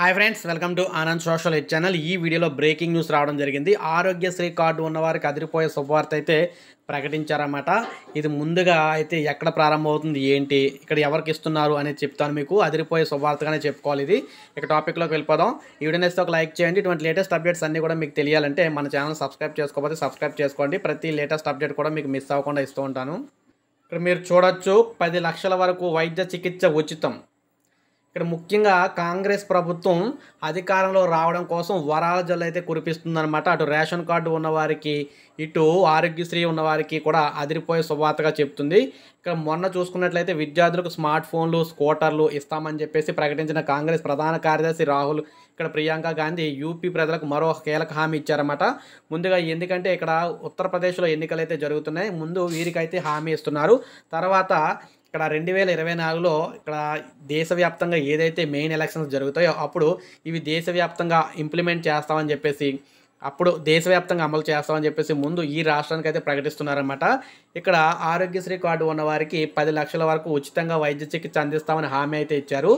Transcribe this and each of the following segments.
hi friends welcome to Anand social eight channel ఈ వీడియోలో breaking news రావడం జరిగింది ఆరోగ్యశ్రీ కార్డు ఉన్నవారికి అదిరిపోయే శుభవార్త అయితే ప్రకటించారన్నమాట ఇది ముందుగా అయితే ఎక్కడ ప్రారంభమవుతుంది ఏంటి ఇక్కడ ఎవరికి ఇస్తున్నారు అనేది చెప్తాను మీకు అదిరిపోయే శుభవార్తగానే చెప్పుకోవాలి ఇది ఇక టాపిక్లోకి వెళ్ళిపోదాం ఈ నేస్తే ఒక లైక్ చేయండి ఇటువంటి లేటెస్ట్ అప్డేట్స్ అన్నీ కూడా మీకు తెలియాలంటే మన ఛానల్ సబ్స్క్రైబ్ చేసుకోకపోతే సబ్స్క్రైబ్ చేసుకోండి ప్రతి లేటెస్ట్ అప్డేట్ కూడా మీకు మిస్ అవ్వకుండా ఇస్తూ ఉంటాను ఇక్కడ మీరు చూడొచ్చు పది లక్షల వరకు వైద్య చికిత్స ఉచితం ఇక్కడ ముఖ్యంగా కాంగ్రెస్ ప్రభుత్వం అధికారంలో రావడం కోసం వరాల జల్లు అయితే కురిపిస్తుందనమాట అటు రేషన్ కార్డు ఉన్నవారికి ఇటు ఆరోగ్యశ్రీ ఉన్నవారికి కూడా అదిరిపోయే శుభార్తగా చెప్తుంది ఇక్కడ మొన్న చూసుకున్నట్లయితే విద్యార్థులకు స్మార్ట్ ఫోన్లు స్కూటర్లు ఇస్తామని చెప్పేసి ప్రకటించిన కాంగ్రెస్ ప్రధాన కార్యదర్శి రాహుల్ ఇక్కడ ప్రియాంక గాంధీ యూపీ ప్రజలకు మరో కీలక హామీ ఇచ్చారన్నమాట ముందుగా ఎందుకంటే ఇక్కడ ఉత్తరప్రదేశ్లో ఎన్నికలు అయితే జరుగుతున్నాయి ముందు వీరికైతే హామీ ఇస్తున్నారు తర్వాత ఇక్కడ రెండు వేల ఇరవై నాలుగులో ఇక్కడ దేశవ్యాప్తంగా ఏదైతే మెయిన్ ఎలక్షన్స్ జరుగుతాయో అప్పుడు ఇవి దేశవ్యాప్తంగా ఇంప్లిమెంట్ చేస్తామని చెప్పేసి అప్పుడు దేశవ్యాప్తంగా అమలు చేస్తామని చెప్పేసి ముందు ఈ రాష్ట్రానికి అయితే ప్రకటిస్తున్నారనమాట ఇక్కడ ఆరోగ్యశ్రీ కార్డు ఉన్న వారికి పది లక్షల వరకు ఉచితంగా వైద్య చికిత్స అందిస్తామని హామీ అయితే ఇచ్చారు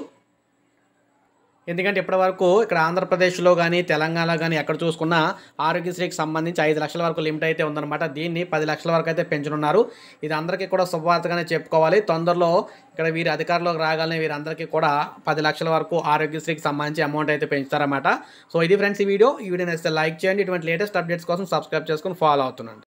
ఎందుకంటే ఇప్పటి వరకు ఇక్కడ ఆంధ్రప్రదేశ్లో కానీ తెలంగాణ కానీ ఎక్కడ చూసుకున్నా ఆరోగ్యశ్రీకి సంబంధించి ఐదు లక్షల వరకు లిమిట్ అయితే ఉందన్నమాట దీన్ని పది లక్షల వరకు అయితే పెంచనున్నారు ఇది అందరికీ కూడా శుభవార్తగానే చెప్పుకోవాలి తొందరలో ఇక్కడ వీరి అధికారంలోకి రాగానే వీరందరికీ కూడా పది లక్షల వరకు ఆరోగ్యశ్రీకి సంబంధించి అమౌంట్ అయితే పెంచుతారన్నమాట సో ఇది ఫ్రెండ్స్ ఈ వీడియో ఈ వీడియో నచ్చితే లైక్ చేయండి ఇటువంటి లేటెస్ట్ అప్డేట్స్ కోసం సబ్స్క్రైబ్ చేసుకుని ఫాలో అవుతున్నాను